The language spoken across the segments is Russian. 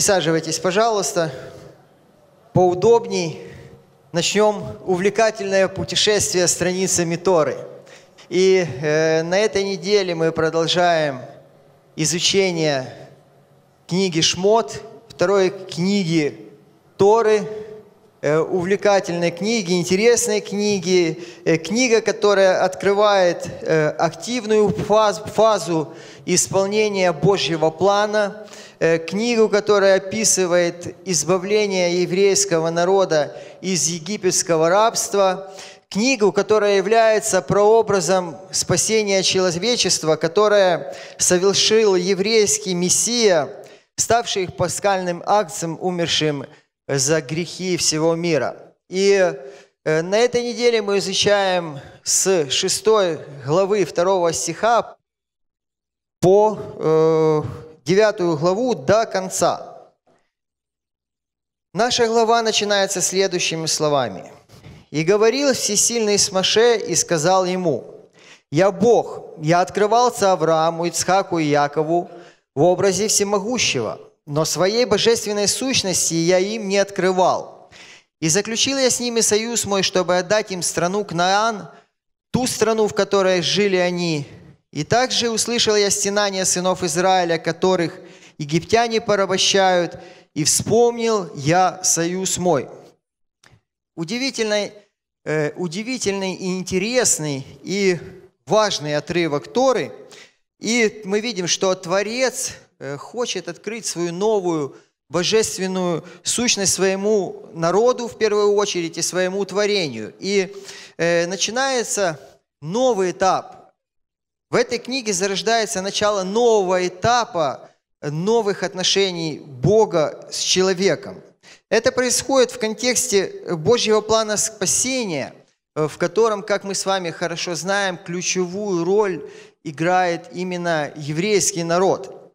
Присаживайтесь, пожалуйста, поудобней. Начнем увлекательное путешествие страницами Торы. И э, на этой неделе мы продолжаем изучение книги Шмот, второй книги Торы, э, увлекательной книги, интересной книги, э, книга, которая открывает э, активную фаз, фазу исполнения Божьего плана – Э, книгу, которая описывает избавление еврейского народа из египетского рабства, книгу, которая является прообразом спасения человечества, которое совершил еврейский Мессия, ставший пасхальным акцием, умершим за грехи всего мира. И э, на этой неделе мы изучаем с 6 главы 2 стиха по э, 9 главу до конца. Наша глава начинается следующими словами. «И говорил всесильный с Маше и сказал ему, «Я Бог, я открывался Аврааму, Ицхаку и Якову в образе всемогущего, но своей божественной сущности я им не открывал. И заключил я с ними союз мой, чтобы отдать им страну Кнаан, ту страну, в которой жили они, и также услышал я стенание сынов Израиля, которых египтяне порабощают, и вспомнил я союз мой». Удивительный, э, удивительный и интересный и важный отрывок Торы. И мы видим, что Творец э, хочет открыть свою новую божественную сущность своему народу в первую очередь и своему творению. И э, начинается новый этап в этой книге зарождается начало нового этапа э, новых отношений Бога с человеком. Это происходит в контексте э, Божьего плана спасения, э, в котором, как мы с вами хорошо знаем, ключевую роль играет именно еврейский народ.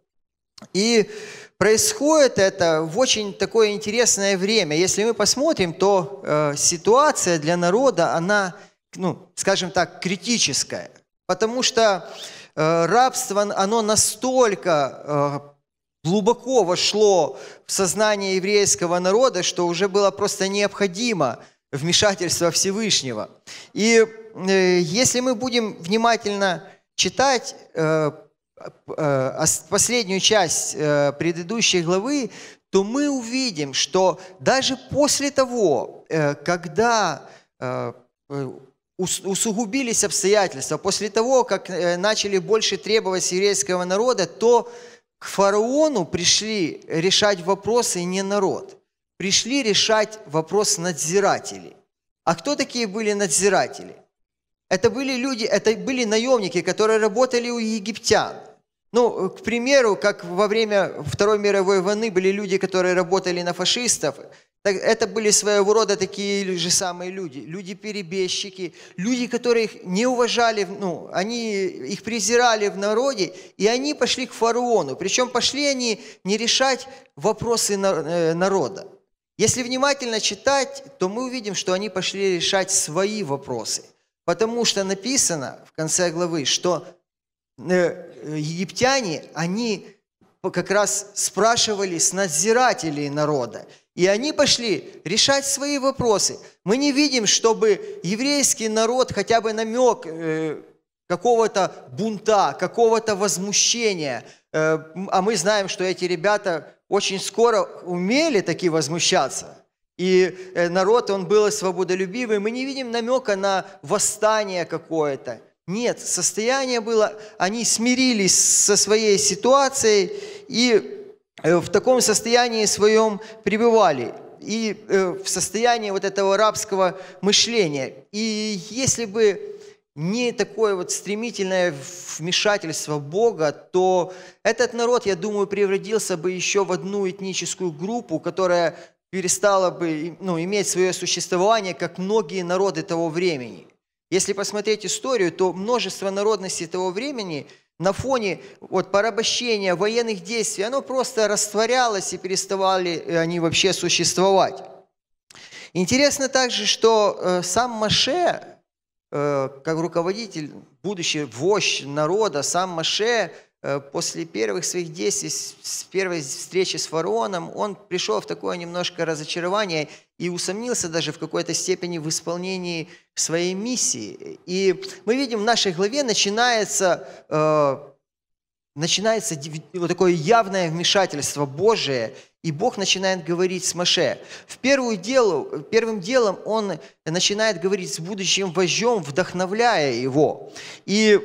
И происходит это в очень такое интересное время. Если мы посмотрим, то э, ситуация для народа, она, ну, скажем так, критическая – Потому что э, рабство, оно настолько э, глубоко вошло в сознание еврейского народа, что уже было просто необходимо вмешательство Всевышнего. И э, если мы будем внимательно читать э, э, последнюю часть э, предыдущей главы, то мы увидим, что даже после того, э, когда э, усугубились обстоятельства. После того, как э, начали больше требовать еврейского народа, то к фараону пришли решать вопросы не народ. Пришли решать вопрос надзиратели. А кто такие были надзиратели? Это были люди, это были наемники, которые работали у египтян. Ну, к примеру, как во время Второй мировой войны были люди, которые работали на фашистов, это были своего рода такие же самые люди, люди-перебежчики, люди, которые их не уважали, ну, они их презирали в народе, и они пошли к фараону. Причем пошли они не решать вопросы э, народа. Если внимательно читать, то мы увидим, что они пошли решать свои вопросы. Потому что написано в конце главы, что э, египтяне, они как раз спрашивали с надзирателей народа. И они пошли решать свои вопросы. Мы не видим, чтобы еврейский народ хотя бы намек э, какого-то бунта, какого-то возмущения. Э, а мы знаем, что эти ребята очень скоро умели таки возмущаться. И э, народ, он был свободолюбивый. Мы не видим намека на восстание какое-то. Нет, состояние было, они смирились со своей ситуацией и Э, в таком состоянии своем пребывали и э, в состоянии вот этого рабского мышления. И если бы не такое вот стремительное вмешательство Бога, то этот народ, я думаю, превратился бы еще в одну этническую группу, которая перестала бы ну, иметь свое существование, как многие народы того времени. Если посмотреть историю, то множество народностей того времени – на фоне вот, порабощения военных действий, оно просто растворялось и переставали э, они вообще существовать. Интересно также, что э, сам Маше, э, как руководитель, будущий вождь народа, сам Маше э, после первых своих действий, с, первой встречи с фараоном, он пришел в такое немножко разочарование – и усомнился даже в какой-то степени в исполнении своей миссии. И мы видим в нашей главе начинается, э, начинается вот такое явное вмешательство Божие, и Бог начинает говорить с Маше. В первую делу, первым делом он начинает говорить с будущим вождем, вдохновляя его. И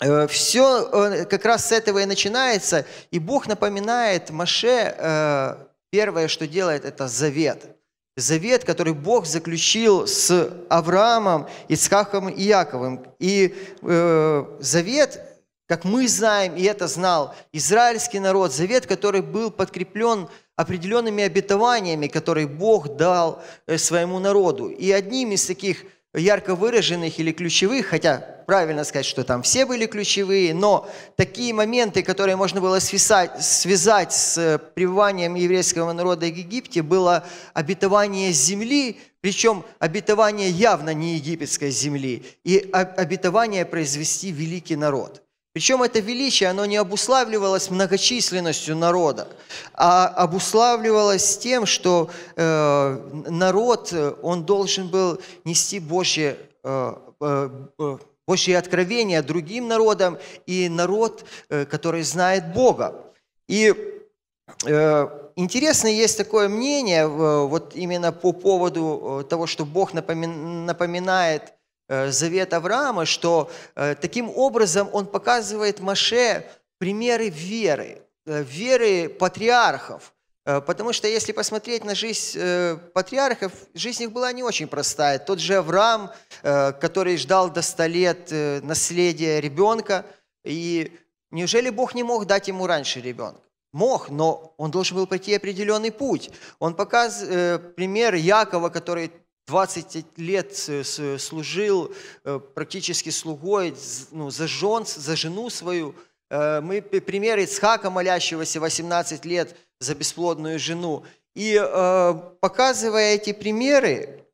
э, все э, как раз с этого и начинается, и Бог напоминает Маше, э, первое, что делает, это завет – завет, который Бог заключил с Авраамом, Ицхаком и Яковым. И э, завет, как мы знаем, и это знал израильский народ, завет, который был подкреплен определенными обетованиями, которые Бог дал э, своему народу. И одним из таких ярко выраженных или ключевых, хотя правильно сказать, что там все были ключевые, но такие моменты, которые можно было связать, связать с э, пребыванием еврейского народа в Египте, было обетование земли, причем обетование явно не египетской земли, и обетование произвести великий народ – причем это величие, оно не обуславливалось многочисленностью народа, а обуславливалось тем, что э, народ, э, он должен был нести Божье, э, э, э Божье откровение другим народам и народ, э, который знает Бога. И э, интересно есть такое мнение, э, вот именно по поводу э, того, что Бог напоминает Э, завет Авраама, что э, таким образом он показывает Маше примеры веры, э, веры патриархов. Потому что если посмотреть на жизнь патриархов, жизнь их была не очень простая. Тот же Авраам, который ждал до 100 лет наследия ребенка, и неужели Бог не мог дать ему раньше ребенка? Мог, но он должен был пройти определенный путь. Он показывает пример Якова, который 20 лет э, э, служил э, практически слугой ну, за, жен, за жену свою. Мы пример Ицхака, молящегося 18 лет за бесплодную жену. И показывая эти примеры,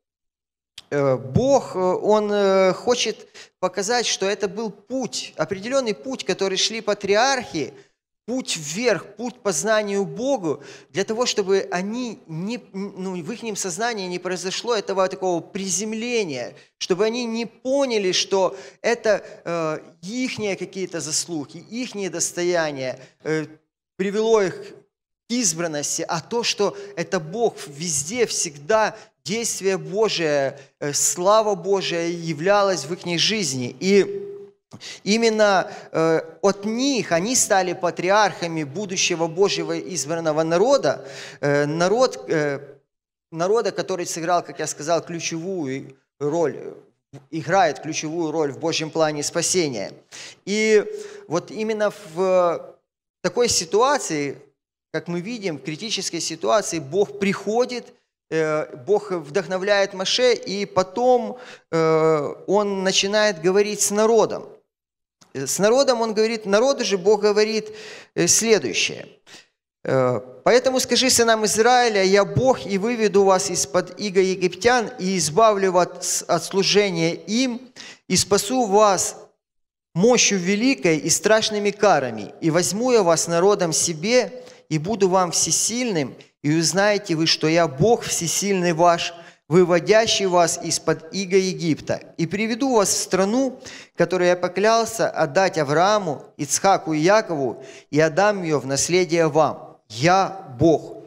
Бог, Он хочет показать, что это был путь, определенный путь, который шли патриархи – путь вверх, путь познанию Богу, для того, чтобы они не, ну, в их сознании не произошло этого такого приземления, чтобы они не поняли, что это э, их какие-то заслуги, их достояние э, привело их к избранности, а то, что это Бог везде, всегда действие Божие, э, слава Божия являлась в их жизни. И Именно э, от них они стали патриархами будущего Божьего избранного народа, э, народ, э, народа, который сыграл, как я сказал, ключевую роль, играет ключевую роль в Божьем плане спасения. И вот именно в такой ситуации, как мы видим, в критической ситуации Бог приходит э, – Бог вдохновляет Маше, и потом э, он начинает говорить с народом. Э, с народом он говорит, народу же Бог говорит э, следующее. Э, «Поэтому скажи сынам Израиля, я Бог, и выведу вас из-под иго египтян, и избавлю вас от служения им, и спасу вас мощью великой и страшными карами, и возьму я вас народом себе, и буду вам всесильным, и узнаете вы, что я Бог всесильный ваш, выводящий вас из-под иго Египта, и приведу вас в страну, которую я поклялся отдать Аврааму, Ицхаку и Якову, и отдам ее в наследие вам. Я Бог».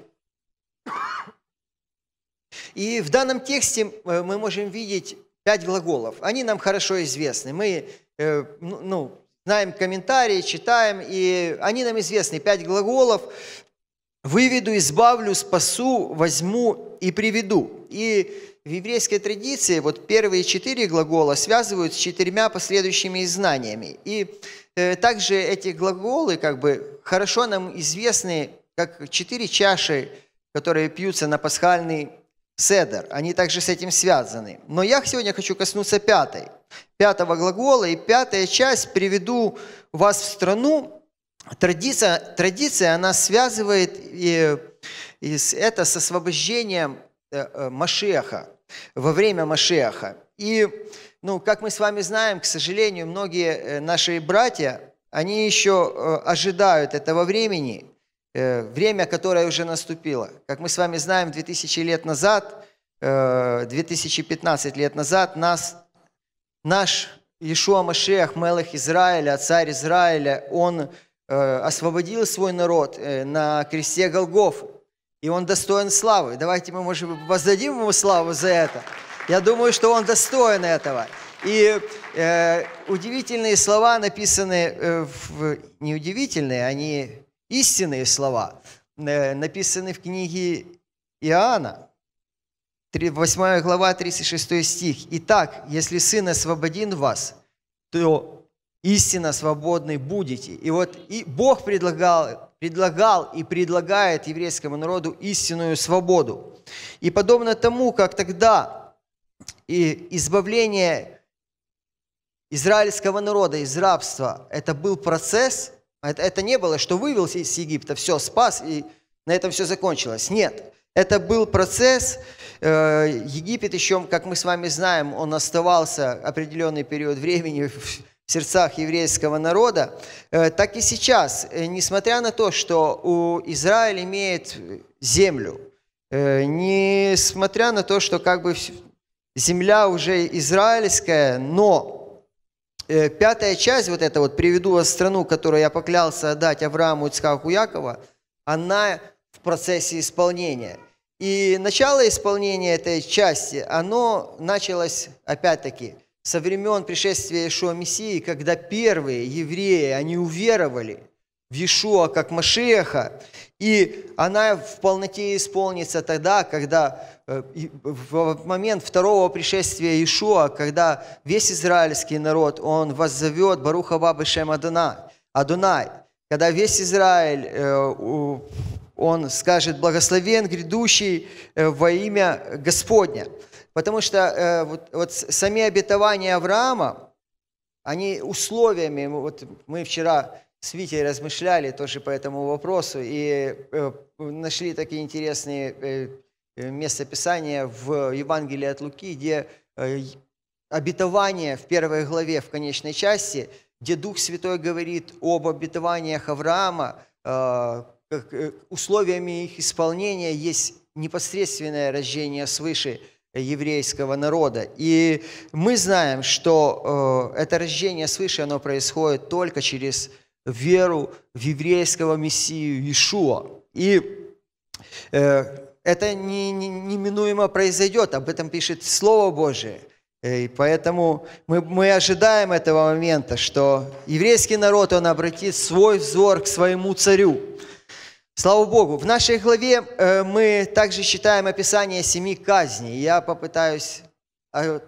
И в данном тексте э, мы можем видеть пять глаголов. Они нам хорошо известны. Мы э, ну, ну, знаем комментарии, читаем, и они нам известны. Пять глаголов «выведу, избавлю, спасу, возьму и приведу». И в еврейской традиции вот первые четыре глагола связывают с четырьмя последующими знаниями. И э, также эти глаголы как бы хорошо нам известны как четыре чаши, которые пьются на пасхальный седер. Они также с этим связаны. Но я сегодня хочу коснуться пятой, пятого глагола. И пятая часть «приведу вас в страну», Традиция, традиция она связывает и, э, и это с освобождением Э, э, Машеха, во время Машеха. И, ну, как мы с вами знаем, к сожалению, многие э, наши братья, они еще ожидают этого времени, время, которое уже наступило. Как мы с вами знаем, 2000 лет назад, 2015 лет назад нас, наш Иешуа Машех, Мелых Израиля, царь Израиля, он освободил свой народ на кресте Голгофы. И Он достоин славы. Давайте мы, может быть, воздадим Ему славу за это. Я думаю, что Он достоин этого. И э, удивительные слова написаны, э, в, не удивительные, они истинные слова, э, написаны в книге Иоанна, 3, 8 глава, 36 стих. «Итак, если Сын освободен вас, то истинно свободны будете». И вот и Бог предлагал предлагал и предлагает еврейскому народу истинную свободу. И подобно тому, как тогда и избавление израильского народа из рабства, это был процесс, это, это не было, что вывел из Египта, все, спас, и на этом все закончилось. Нет, это был процесс. Э, Египет еще, как мы с вами знаем, он оставался определенный период времени в сердцах еврейского народа, э, так и сейчас, э, несмотря на то, что у Израиль имеет э, землю, несмотря на то, что как бы земля уже израильская, но пятая часть, вот эта вот «Приведу вас в страну, которую я поклялся отдать Аврааму, Ицхаку, Якова», она в процессе исполнения. И начало исполнения этой части, оно началось опять-таки – со времен пришествия Ишуа Мессии, когда первые евреи, они уверовали в Иешуа как Машеха, и она в полноте исполнится тогда, когда э, в момент второго пришествия Иешуа, когда весь израильский народ, он воззовет Баруха Бабы Шем Адона, Адонай, когда весь Израиль, э, он скажет, благословен грядущий э, во имя Господня. Потому что э, вот, вот сами обетования Авраама, они условиями, вот мы вчера с Витей размышляли тоже по этому вопросу и э, нашли такие интересные э, э, местописания в Евангелии от Луки, где э, обетование в первой главе, в конечной части, где Дух Святой говорит об обетованиях Авраама, э, как, э, условиями их исполнения есть непосредственное рождение свыше – еврейского народа. И мы знаем, что э, это рождение свыше, оно происходит только через веру в еврейского Мессию Иешуа. И э, это не, не, неминуемо произойдет, об этом пишет Слово Божие. Э, и поэтому мы, мы ожидаем этого момента, что еврейский народ, он обратит свой взор к своему царю. Слава Богу! В нашей главе э, мы также читаем описание семи казней. Я попытаюсь э,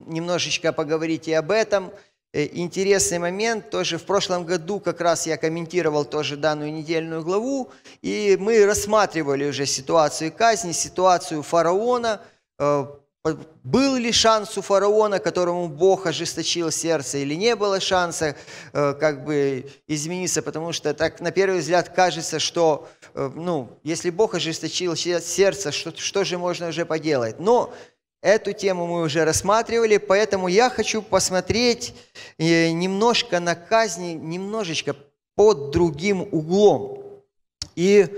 немножечко поговорить и об этом. Э, интересный момент, тоже в прошлом году как раз я комментировал тоже данную недельную главу, и мы рассматривали уже ситуацию казни, ситуацию фараона, Э, был ли шанс у фараона, которому Бог ожесточил сердце, или не было шанса э, как бы измениться, потому что так на первый взгляд кажется, что э, ну, если Бог ожесточил сердце, что, что же можно уже поделать? Но Эту тему мы уже рассматривали, поэтому я хочу посмотреть немножко на казни, немножечко под другим углом. И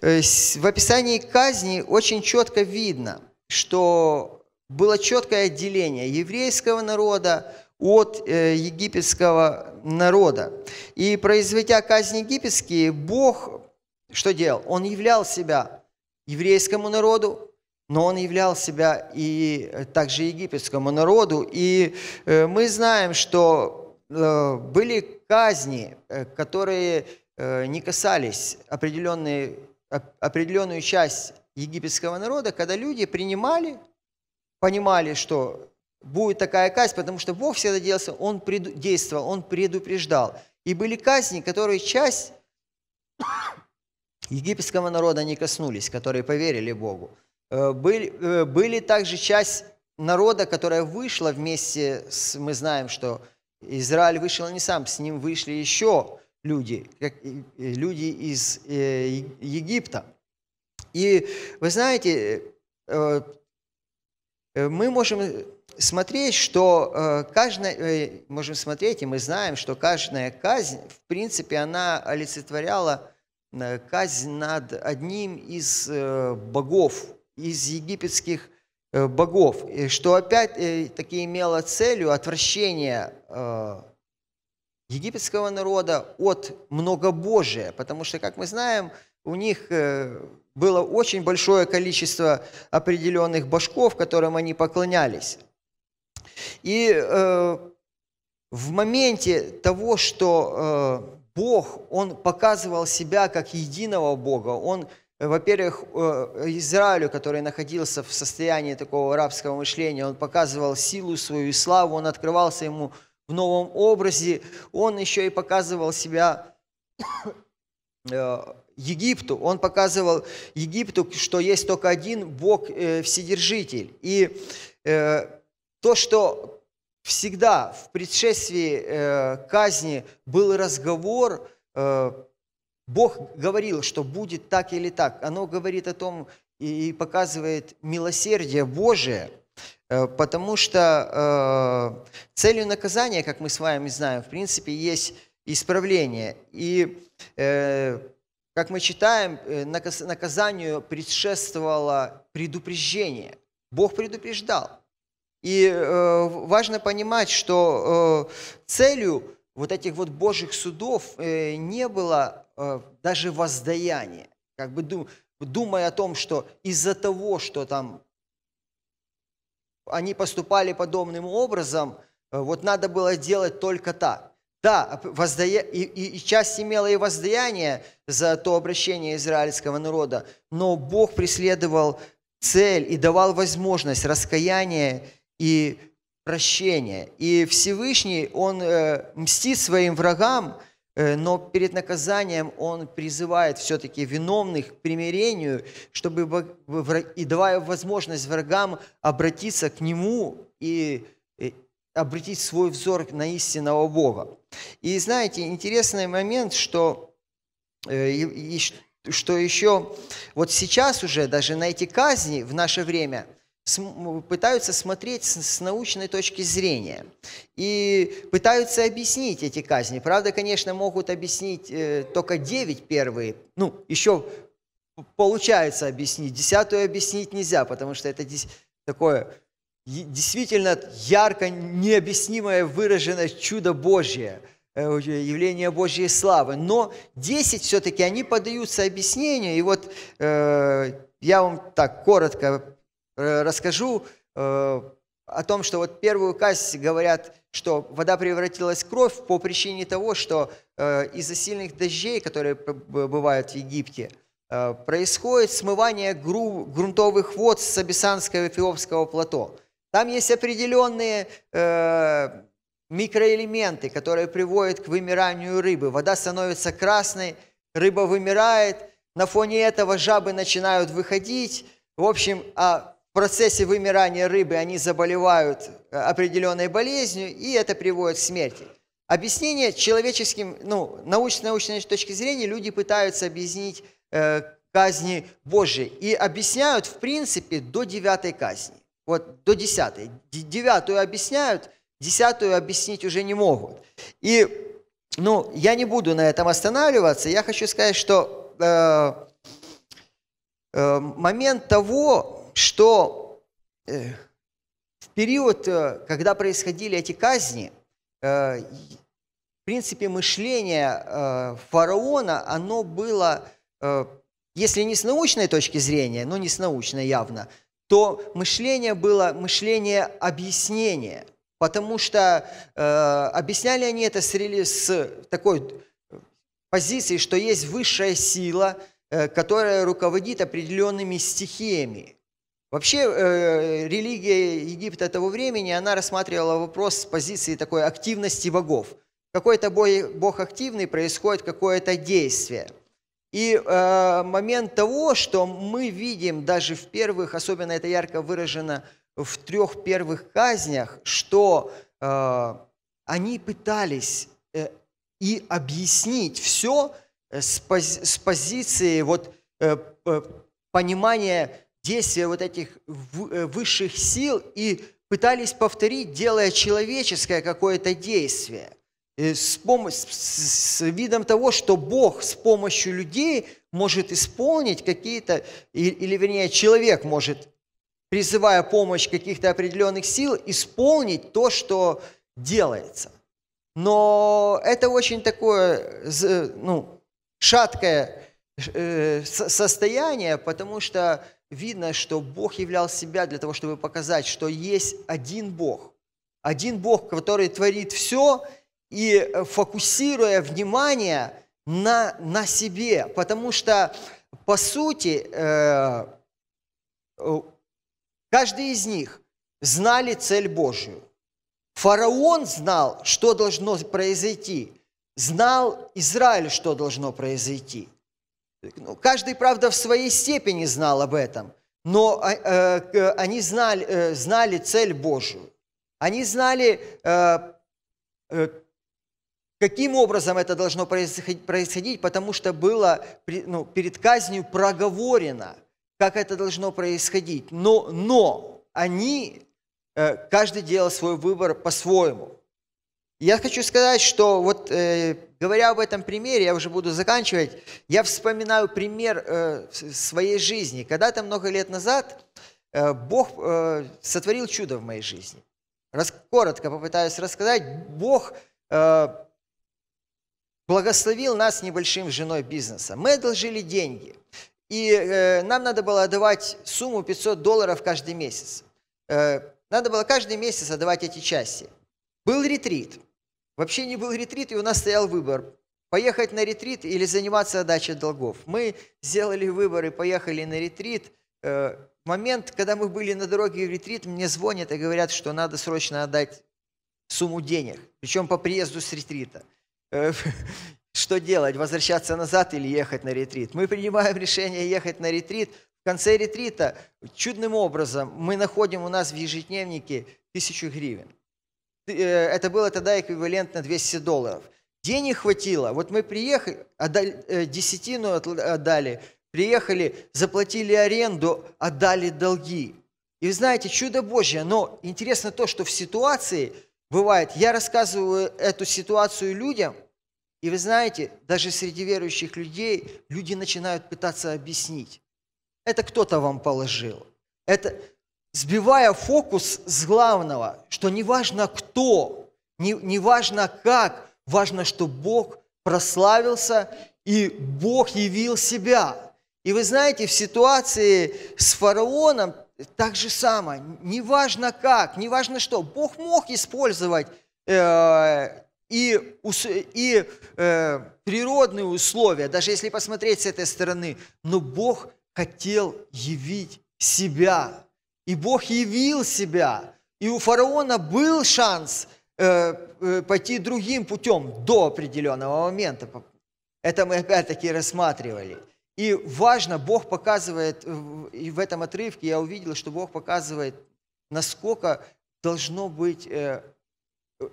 в описании казни очень четко видно, что было четкое отделение еврейского народа от э, египетского народа. И произведя казни египетские, Бог что делал? Он являл себя еврейскому народу, но он являл себя и э, также египетскому народу. И э, мы знаем, что э, были казни, э, которые э, не касались определенной, определенную часть египетского народа, когда люди принимали понимали, что будет такая казнь, потому что Бог всегда делался, Он преду, действовал, Он предупреждал. И были казни, которые часть египетского народа не коснулись, которые поверили Богу. Э, были, э, были также часть народа, которая вышла вместе с... Мы знаем, что Израиль вышел не сам, с ним вышли еще люди, как, люди из э, Египта. И вы знаете, Э, мы можем э, смотреть, что э, каждая, можем смотреть, и мы знаем, что каждая казнь, в принципе, она олицетворяла казнь над одним из богов, из египетских богов, что опять-таки имело целью отвращение египетского народа от многобожия, потому что, как мы знаем, у них э, было очень большое количество определенных башков, которым они поклонялись. И э, в моменте того, что э, Бог, Он показывал себя как единого Бога, Он, во-первых, Израилю, который находился в состоянии такого арабского мышления, Он показывал силу свою и славу, Он открывался ему в новом образе, Он еще и показывал себя Египту. Он показывал Египту, что есть только один Бог э, Вседержитель. И э, то, что всегда в предшествии э, казни был разговор, э, Бог говорил, что будет так или так. Оно говорит о том и, и показывает милосердие Божие э, – Потому что э, целью наказания, как мы с вами знаем, в принципе, есть исправление. И э, как мы читаем, э, наказанию предшествовало предупреждение. Бог предупреждал. И э, важно понимать, что э, целью вот этих вот Божьих судов э, не было э, даже воздаяние, Как бы дум, думая о том, что из-за того, что там они поступали подобным образом, э, вот надо было делать только так. Да, воздаяние, и, и, и часть имела и воздаяние за то обращение израильского народа, но Бог преследовал цель и давал возможность раскаяния и прощения. И Всевышний, Он э, мстит своим врагам, э, но перед наказанием Он призывает все-таки виновных к примирению, чтобы и давая возможность врагам обратиться к Нему и обратить свой взор на истинного Бога. И знаете, интересный момент, что, э, и, и, что еще вот сейчас уже даже на эти казни в наше время – пытаются смотреть с научной точки зрения и пытаются объяснить эти казни. Правда, конечно, могут объяснить э, только 9 первые, ну, еще получается объяснить, десятую объяснить нельзя, потому что это здесь такое действительно ярко, необъяснимое выражено чудо Божье, э, э, явление Божьей славы. Но 10 все-таки, они подаются объяснению. И вот э, я вам так коротко э, расскажу э, о том, что вот первую касть говорят, что вода превратилась в кровь по причине того, что э, из-за сильных дождей, которые бывают в Египте, происходит смывание грунтовых вод с Сабисанского эфиопского плато. Там есть определенные э, микроэлементы, которые приводят к вымиранию рыбы. Вода становится красной, рыба вымирает, на фоне этого жабы начинают выходить. В общем, а в процессе вымирания рыбы они заболевают э, определенной болезнью, и это приводит к смерти. Объяснение человеческим, ну, научно научной точки зрения люди пытаются объяснить э, казни Божьей и объясняют, в принципе, до девятой казни. Вот до десятой, Девятую объясняют, десятую объяснить уже не могут. И ну, я не буду на этом останавливаться. Я хочу сказать, что э, э, момент того, что э, в период, э, когда происходили эти казни, э, в принципе, мышление э, фараона, оно было, э, если не с научной точки зрения, но не с научной явно, то мышление было мышление объяснения, потому что э, объясняли они это с, с такой позиции, что есть высшая сила, э, которая руководит определенными стихиями. Вообще э, религия Египта того времени, она рассматривала вопрос с позиции такой активности богов. Какой-то бог активный, происходит какое-то действие – и э, момент того, что мы видим даже в первых, особенно это ярко выражено в трех первых казнях, что э, они пытались э, и объяснить все э, с, пози- с позиции вот, э, э понимания действия вот этих э, высших сил и пытались повторить, делая человеческое какое-то действие. Э, с, помощь, с видом того, что Бог с помощью людей может исполнить какие-то, или вернее человек может, призывая помощь каких-то определенных сил, исполнить то, что делается. Но это очень такое ну, шаткое э, состояние, потому что видно, что Бог являл себя для того, чтобы показать, что есть один Бог. Один Бог, который творит все – и э, фокусируя внимание на, на себе, потому что, по сути, э, э, каждый из них знали цель Божию. Фараон знал, что должно произойти, знал Израиль, что должно произойти. Ну, каждый, правда, в своей степени знал об этом, но а, э, они знали, э, знали цель Божию. Они знали, э, Каким образом это должно происходить? Потому что было ну, перед казнью проговорено, как это должно происходить. Но, но они, э, каждый делал свой выбор по-своему. Я хочу сказать, что вот э, говоря об этом примере, я уже буду заканчивать, я вспоминаю пример э, своей жизни. Когда-то много лет назад Бог сотворил чудо в моей жизни. коротко попытаюсь рассказать. Бог благословил нас небольшим женой бизнеса. Мы одолжили деньги, и э, нам надо было отдавать сумму 500 долларов каждый месяц. Э, надо было каждый месяц отдавать эти части. Был ретрит. Вообще не был ретрит, и у нас стоял выбор. Поехать на ретрит или заниматься отдачей долгов. Мы сделали выбор и поехали на ретрит. Э, в момент, когда мы были на дороге в ретрит, мне звонят и говорят, что надо срочно отдать сумму денег, причем по приезду с ретрита – Э, что делать, возвращаться назад или ехать на ретрит. Мы принимаем решение ехать на ретрит. В конце ретрита чудным образом мы находим у нас в ежедневнике тысячу гривен. Э, это было тогда эквивалентно 200 долларов. Денег хватило. Вот мы приехали, отдали, э, десятину отдали, приехали, заплатили аренду, отдали долги. И вы знаете, чудо Божье, но интересно то, что в ситуации – Бывает, я рассказываю эту ситуацию людям, и вы знаете, даже среди верующих людей люди начинают пытаться объяснить. Это кто-то вам положил. Это сбивая фокус с главного, что не важно кто, не, не важно как, важно, что Бог прославился и Бог явил себя. И вы знаете, в ситуации с фараоном так же самое, неважно как, неважно что, Бог мог использовать э, и, и э, природные условия, даже если посмотреть с этой стороны, но Бог хотел явить себя, и Бог явил себя, и у фараона был шанс э, э пойти другим путем до определенного момента. Это мы опять-таки рассматривали. И важно, Бог показывает, э, и в этом отрывке я увидел, что Бог показывает, насколько должно быть э,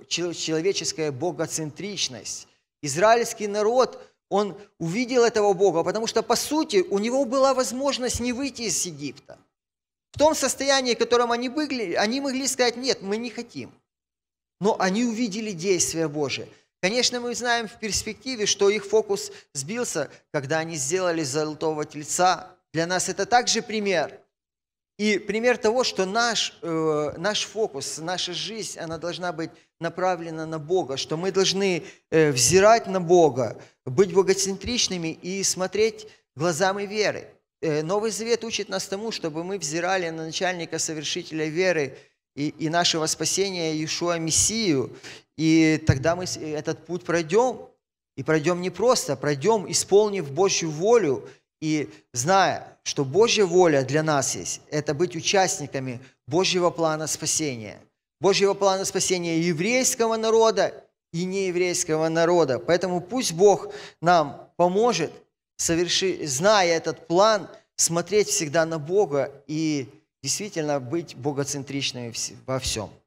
человеческая богоцентричность. Израильский народ, он увидел этого Бога, потому что, по сути, у него была возможность не выйти из Египта. В том состоянии, в котором они были, они могли сказать, нет, мы не хотим. Но они увидели действие Божие – Конечно, мы знаем в перспективе, что их фокус сбился, когда они сделали золотого тельца. Для нас это также пример. И пример того, что наш, э, наш фокус, наша жизнь, она должна быть направлена на Бога, что мы должны э, взирать на Бога, быть богоцентричными и смотреть глазами веры. Э, Новый Завет учит нас тому, чтобы мы взирали на начальника совершителя веры, и, и нашего спасения Иешуа Мессию. И тогда мы э, этот путь пройдем. И пройдем не просто, пройдем, исполнив Божью волю и зная, что Божья воля для нас есть, это быть участниками Божьего плана спасения. Божьего плана спасения еврейского народа и нееврейского народа. Поэтому пусть Бог нам поможет, соверши, зная этот план, смотреть всегда на Бога и действительно быть богоцентричными во всем –